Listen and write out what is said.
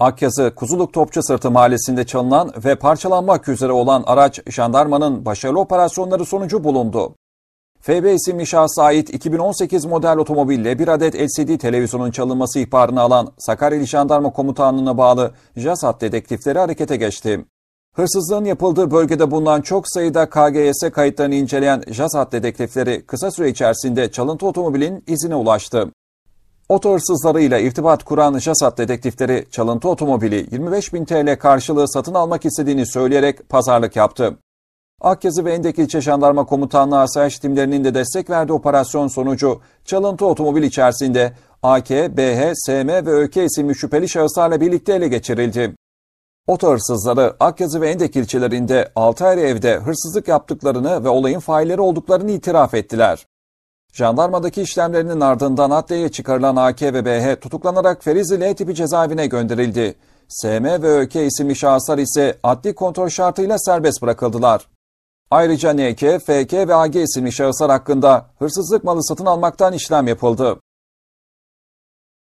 Akyazı Kuzuluk Topçu Sırtı mahallesinde çalınan ve parçalanmak üzere olan araç jandarmanın başarılı operasyonları sonucu bulundu. FB isimli şahsa ait 2018 model otomobille bir adet LCD televizyonun çalınması ihbarını alan Sakarya'lı Jandarma Komutanlığı'na bağlı JASAT dedektifleri harekete geçti. Hırsızlığın yapıldığı bölgede bulunan çok sayıda KGS kayıtlarını inceleyen JASAT dedektifleri kısa süre içerisinde çalıntı otomobilin izine ulaştı. Oto hırsızlarıyla irtibat kuran JASAT dedektifleri çalıntı otomobili 25 bin TL karşılığı satın almak istediğini söyleyerek pazarlık yaptı. Akyazı ve Endek İlçe Jandarma Komutanlığı Asayiş timlerinin de destek verdiği operasyon sonucu çalıntı otomobil içerisinde AK, BH, SM ve ÖK isimli şüpheli şahıslarla birlikte ele geçirildi. Oto hırsızları Akyazı ve Endek ilçelerinde 6 ayrı evde hırsızlık yaptıklarını ve olayın failleri olduklarını itiraf ettiler. Jandarmadaki işlemlerinin ardından adliyeye çıkarılan AK ve BH tutuklanarak Ferizli L tipi cezaevine gönderildi. SM ve ÖK isimli şahıslar ise adli kontrol şartıyla serbest bırakıldılar. Ayrıca NK, FK ve AG isimli şahıslar hakkında hırsızlık malı satın almaktan işlem yapıldı.